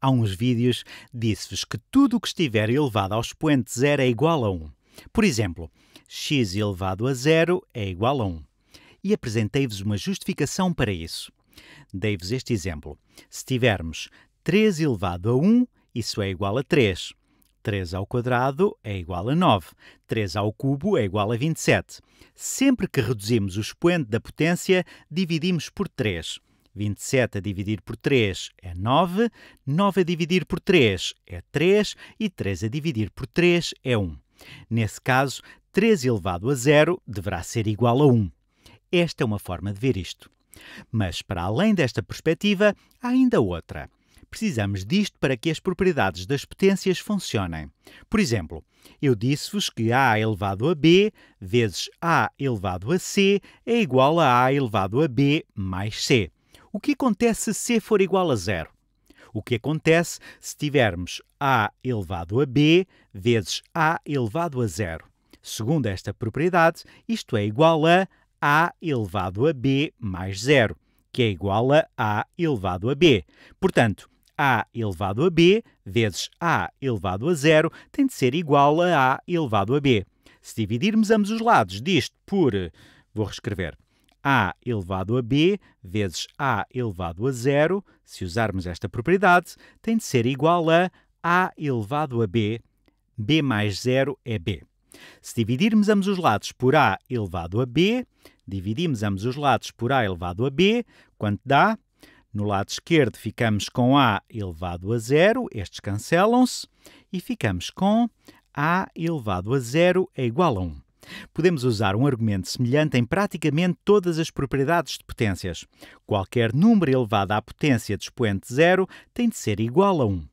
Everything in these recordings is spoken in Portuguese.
Há uns vídeos disse-vos que tudo o que estiver elevado ao expoente zero é igual a 1. Por exemplo, x elevado a zero é igual a 1. E apresentei-vos uma justificação para isso. Dei-vos este exemplo. Se tivermos 3 elevado a 1, isso é igual a 3. 3 ao quadrado é igual a 9. 3 ao cubo é igual a 27. Sempre que reduzimos o expoente da potência, dividimos por 3. 27 a dividir por 3 é 9, 9 a dividir por 3 é 3 e 3 a dividir por 3 é 1. Nesse caso, 3 elevado a 0 deverá ser igual a 1. Esta é uma forma de ver isto. Mas para além desta perspectiva, há ainda outra. Precisamos disto para que as propriedades das potências funcionem. Por exemplo, eu disse-vos que a elevado a b vezes a elevado a c é igual a a elevado a b mais c. O que acontece se C for igual a zero? O que acontece se tivermos A elevado a B vezes A elevado a zero? Segundo esta propriedade, isto é igual a A elevado a B mais zero, que é igual a A elevado a B. Portanto, a elevado a b vezes a elevado a zero tem de ser igual a a elevado a b. Se dividirmos ambos os lados disto por, vou reescrever, a elevado a b vezes a elevado a zero, se usarmos esta propriedade, tem de ser igual a a elevado a b, b mais zero é b. Se dividirmos ambos os lados por a elevado a b, dividimos ambos os lados por a elevado a b, quanto dá? No lado esquerdo ficamos com a elevado a zero, estes cancelam-se, e ficamos com a elevado a zero é igual a 1. Podemos usar um argumento semelhante em praticamente todas as propriedades de potências. Qualquer número elevado à potência de expoente zero tem de ser igual a 1.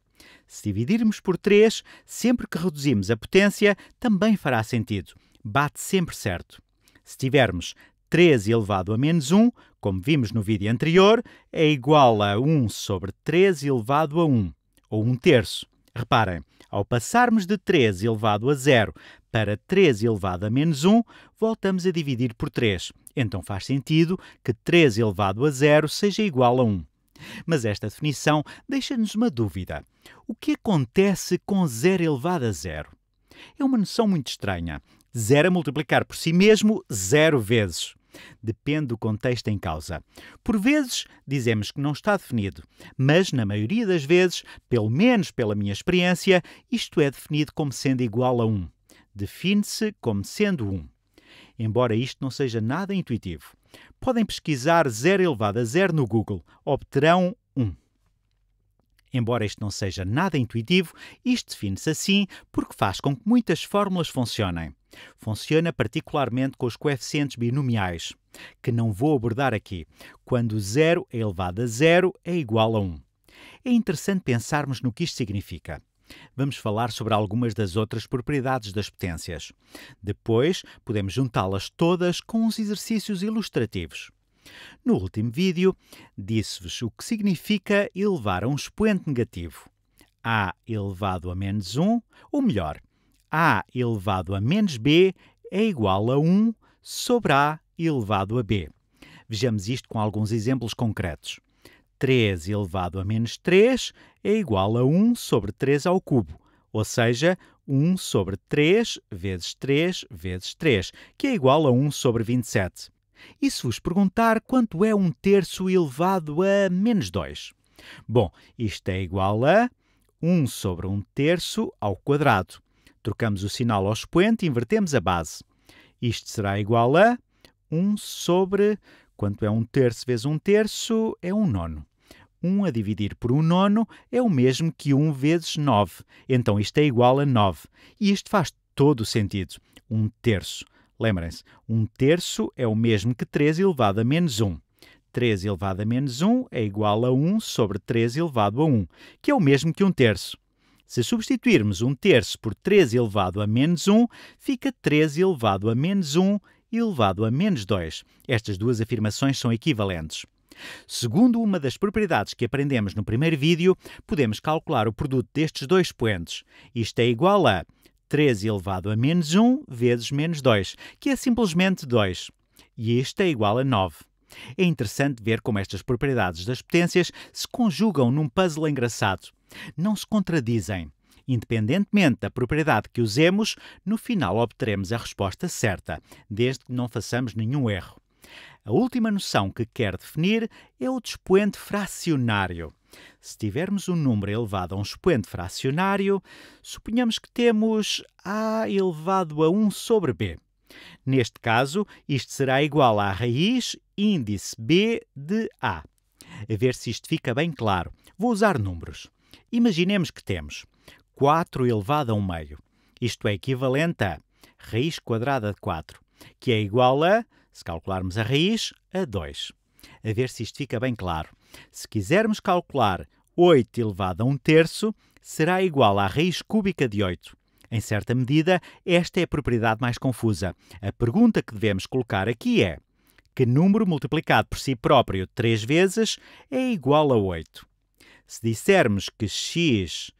Se dividirmos por 3, sempre que reduzimos a potência, também fará sentido. Bate sempre certo. Se tivermos 3 elevado a menos 1, como vimos no vídeo anterior, é igual a 1 sobre 3 elevado a 1, ou 1 terço. Reparem, ao passarmos de 3 elevado a zero para 3 elevado a menos 1, voltamos a dividir por 3. Então faz sentido que 3 elevado a 0 seja igual a 1. Mas esta definição deixa-nos uma dúvida. O que acontece com 0 elevado a 0? É uma noção muito estranha. Zero a multiplicar por si mesmo zero vezes. Depende do contexto em causa. Por vezes dizemos que não está definido, mas na maioria das vezes, pelo menos pela minha experiência, isto é definido como sendo igual a 1 define-se como sendo um. Embora isto não seja nada intuitivo, podem pesquisar 0 elevado a 0 no Google, obterão 1. Um. Embora isto não seja nada intuitivo, isto define-se assim porque faz com que muitas fórmulas funcionem. Funciona particularmente com os coeficientes binomiais, que não vou abordar aqui, quando 0 elevado a 0 é igual a 1. É interessante pensarmos no que isto significa. Vamos falar sobre algumas das outras propriedades das potências. Depois, podemos juntá-las todas com uns exercícios ilustrativos. No último vídeo, disse-vos o que significa elevar a um expoente negativo. a elevado a menos 1, ou melhor, a elevado a menos b é igual a 1 sobre a elevado a b. Vejamos isto com alguns exemplos concretos. 3 elevado a menos 3 é igual a 1 sobre 3 ao cubo, ou seja, 1 sobre 3 vezes 3 vezes 3, que é igual a 1 sobre 27. E se vos perguntar quanto é 1 terço elevado a menos 2? Bom, isto é igual a 1 sobre 1 terço ao quadrado. Trocamos o sinal ao expoente e invertemos a base. Isto será igual a 1 sobre Quanto é um terço vezes um terço? É um nono. 1 a dividir por um nono é o mesmo que 1 vezes 9. Então isto é igual a 9. E isto faz todo o sentido. Um terço. Lembrem-se, um terço é o mesmo que 3 elevado a menos 1. 3 elevado a menos 1 é igual a 1 sobre 3 elevado a 1, que é o mesmo que um terço. Se substituirmos um terço por 3 elevado a menos 1, fica 3 elevado a menos 1, elevado a menos 2. Estas duas afirmações são equivalentes. Segundo uma das propriedades que aprendemos no primeiro vídeo, podemos calcular o produto destes dois expoentes. Isto é igual a 3 elevado a menos 1 vezes menos 2, que é simplesmente 2. E isto é igual a 9. É interessante ver como estas propriedades das potências se conjugam num puzzle engraçado. Não se contradizem. Independentemente da propriedade que usemos, no final obteremos a resposta certa, desde que não façamos nenhum erro. A última noção que quer definir é o expoente fracionário. Se tivermos um número elevado a um expoente fracionário, suponhamos que temos a elevado a 1 sobre b. Neste caso, isto será igual à raiz índice b de a. A ver se isto fica bem claro. Vou usar números. Imaginemos que temos 4 elevado a 1 meio. Isto é equivalente a raiz quadrada de 4, que é igual a, se calcularmos a raiz, a 2. A ver se isto fica bem claro. Se quisermos calcular 8 elevado a 1 terço, será igual à raiz cúbica de 8. Em certa medida, esta é a propriedade mais confusa. A pergunta que devemos colocar aqui é: que número multiplicado por si próprio 3 vezes é igual a 8? Se dissermos que x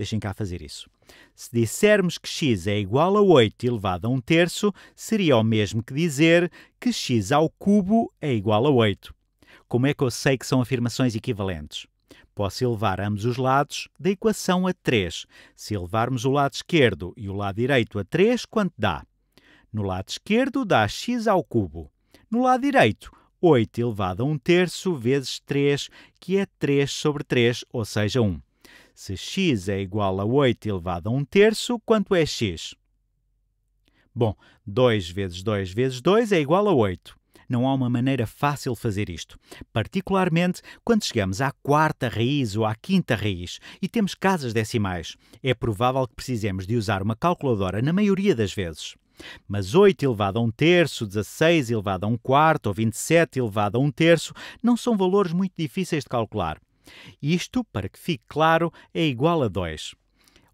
Deixem cá fazer isso. Se dissermos que x é igual a 8 elevado a 1 terço, seria o mesmo que dizer que x ao cubo é igual a 8. Como é que eu sei que são afirmações equivalentes? Posso elevar ambos os lados da equação a 3. Se elevarmos o lado esquerdo e o lado direito a 3, quanto dá? No lado esquerdo dá x ao cubo. No lado direito, 8 elevado a 1 terço vezes 3, que é 3 sobre 3, ou seja, 1. Se x é igual a 8 elevado a 1 terço, quanto é x? Bom, 2 vezes 2 vezes 2 é igual a 8. Não há uma maneira fácil de fazer isto, particularmente quando chegamos à quarta raiz ou à quinta raiz e temos casas decimais. É provável que precisemos de usar uma calculadora na maioria das vezes. Mas 8 elevado a 1 terço, 16 elevado a 1 quarto ou 27 elevado a 1 terço não são valores muito difíceis de calcular. Isto, para que fique claro, é igual a 2.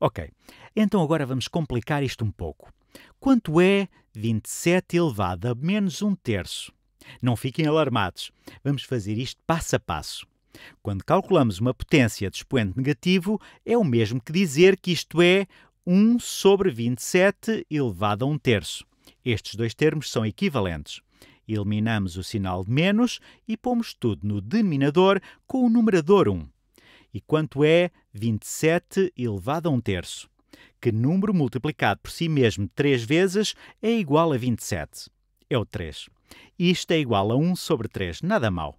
Ok, então agora vamos complicar isto um pouco. Quanto é 27 elevado a menos 1 terço? Não fiquem alarmados. Vamos fazer isto passo a passo. Quando calculamos uma potência de expoente negativo, é o mesmo que dizer que isto é 1 sobre 27 elevado a 1 terço. Estes dois termos são equivalentes eliminamos o sinal de menos e pomos tudo no denominador com o numerador 1. E quanto é 27 elevado a 1 terço? Que número multiplicado por si mesmo três vezes é igual a 27. É o 3. Isto é igual a 1 sobre 3, nada mal.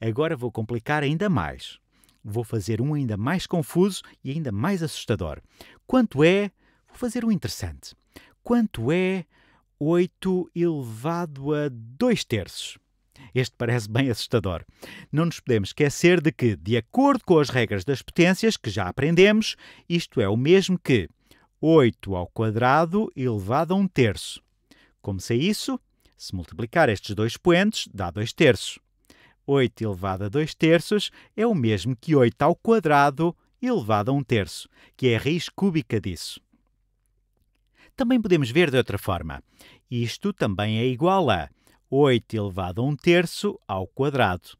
Agora vou complicar ainda mais. Vou fazer um ainda mais confuso e ainda mais assustador. Quanto é? Vou fazer um interessante. Quanto é 8 elevado a 2 terços. Este parece bem assustador. Não nos podemos esquecer de que, de acordo com as regras das potências que já aprendemos, isto é o mesmo que 8 ao quadrado elevado a 1 terço. Como sei isso? Se multiplicar estes dois expoentes, dá 2 terços. 8 elevado a 2 terços é o mesmo que 8 ao quadrado elevado a 1 terço, que é a raiz cúbica disso. Também podemos ver de outra forma. Isto também é igual a 8 elevado a 1 terço ao quadrado.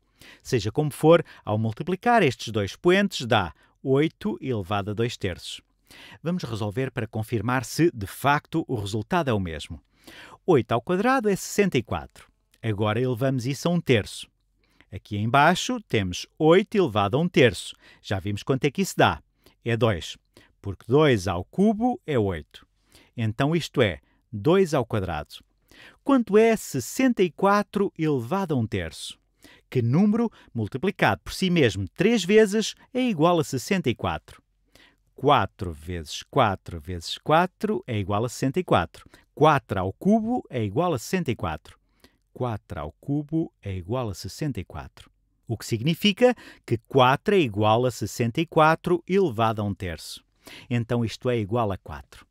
Seja como for, ao multiplicar estes dois poentes dá 8 elevado a 2 terços. Vamos resolver para confirmar se, de facto, o resultado é o mesmo. 8 ao quadrado é 64. Agora elevamos isso a 1 terço. Aqui embaixo temos 8 elevado a 1 terço. Já vimos quanto é que isso dá. É 2, porque 2 ao cubo é 8. Então isto é 2 ao quadrado. Quanto é 64 elevado a 1 terço? Que número, multiplicado por si mesmo 3 vezes, é igual a 64. 4 vezes 4 vezes 4 é igual a 64. 4 ao cubo é igual a 64. 4 ao cubo é igual a 64. O que significa que 4 é igual a 64 elevado a 1 terço. Então isto é igual a 4.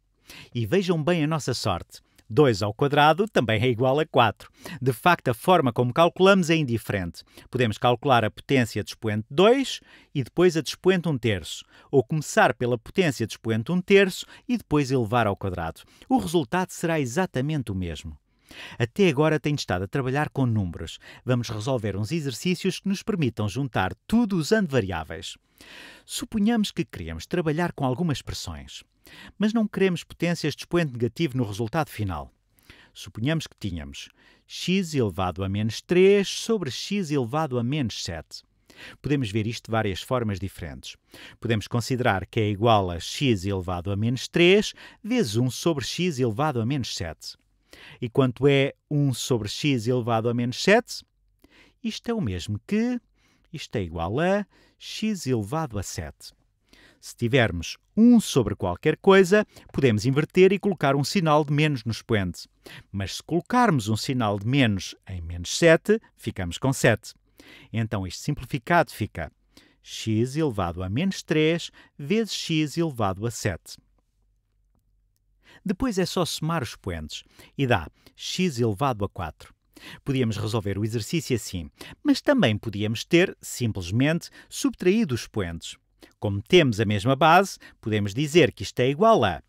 E vejam bem a nossa sorte. 2 ao quadrado também é igual a 4. De facto, a forma como calculamos é indiferente. Podemos calcular a potência de expoente 2 e depois a de expoente 1 terço, ou começar pela potência de expoente 1 terço e depois elevar ao quadrado. O resultado será exatamente o mesmo. Até agora tenho estado a trabalhar com números. Vamos resolver uns exercícios que nos permitam juntar tudo usando variáveis. Suponhamos que queremos trabalhar com algumas expressões. Mas não queremos potências de expoente negativo no resultado final. Suponhamos que tínhamos x elevado a menos 3 sobre x elevado a menos 7. Podemos ver isto de várias formas diferentes. Podemos considerar que é igual a x elevado a menos 3 vezes 1 sobre x elevado a menos 7. E quanto é 1 sobre x elevado a menos 7? Isto é o mesmo que. Isto é igual a x elevado a 7. Se tivermos 1 sobre qualquer coisa, podemos inverter e colocar um sinal de menos no expoente. Mas se colocarmos um sinal de menos em menos 7, ficamos com 7. Então este simplificado fica x elevado a menos 3 vezes x elevado a 7. Depois é só somar os expoentes e dá x elevado a 4. Podíamos resolver o exercício assim, mas também podíamos ter, simplesmente, subtraído os expoentes. Como temos a mesma base, podemos dizer que isto é igual a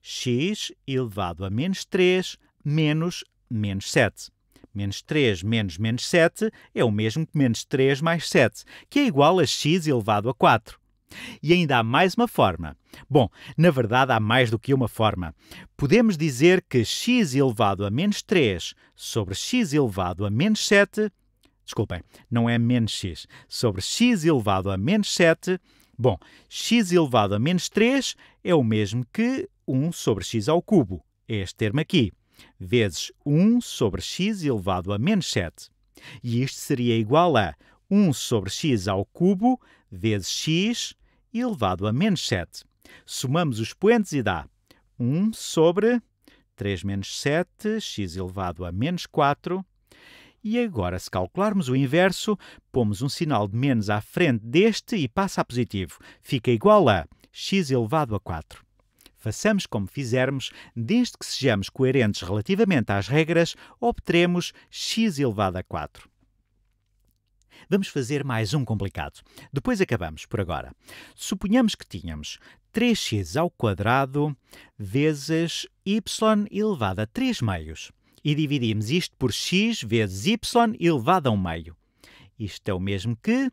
x elevado a menos 3 menos menos 7. Menos 3 menos menos 7 é o mesmo que menos 3 mais 7, que é igual a x elevado a 4. E ainda há mais uma forma. Bom, na verdade há mais do que uma forma. Podemos dizer que x elevado a menos 3 sobre x elevado a menos 7. Desculpem, não é menos x. Sobre x elevado a menos 7 Bom, x elevado a menos 3 é o mesmo que 1 sobre x ao cubo, é este termo aqui, vezes 1 sobre x elevado a menos 7. E isto seria igual a 1 sobre x ao cubo vezes x elevado a menos 7. Somamos os poentes e dá 1 sobre 3 menos 7, x elevado a menos 4, e agora, se calcularmos o inverso, pomos um sinal de menos à frente deste e passa a positivo. Fica igual a x elevado a 4. Façamos como fizermos, desde que sejamos coerentes relativamente às regras, obteremos x elevado a 4. Vamos fazer mais um complicado. Depois acabamos por agora. Suponhamos que tínhamos 3x ao quadrado vezes y elevado a 3 meios e dividimos isto por x vezes y elevado a 1 meio. Isto é o mesmo que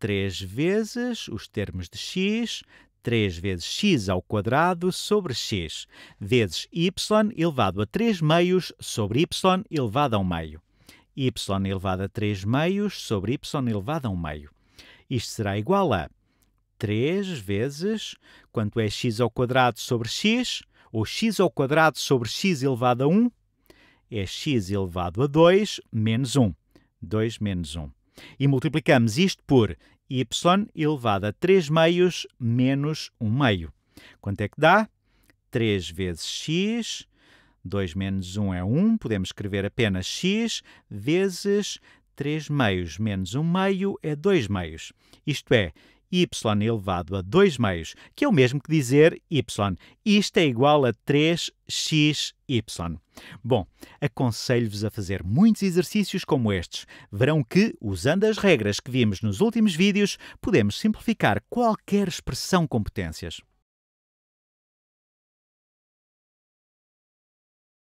3 vezes os termos de x, 3 vezes x ao quadrado sobre x, vezes y elevado a 3 meios sobre y elevado a 1 meio. y elevado a 3 meios sobre y elevado a 1 meio. Isto será igual a 3 vezes, quanto é x ao quadrado sobre x, ou x ao quadrado sobre x elevado a 1, é x elevado a 2 menos 1. 2 menos 1. E multiplicamos isto por y elevado a 3 meios menos 1 meio. Quanto é que dá? 3 vezes x, 2 menos 1 é 1, podemos escrever apenas x, vezes 3 meios menos 1 meio é 2 meios. Isto é, y elevado a 2 meios, que é o mesmo que dizer y. Isto é igual a 3xy. Bom, aconselho-vos a fazer muitos exercícios como estes. Verão que, usando as regras que vimos nos últimos vídeos, podemos simplificar qualquer expressão com potências.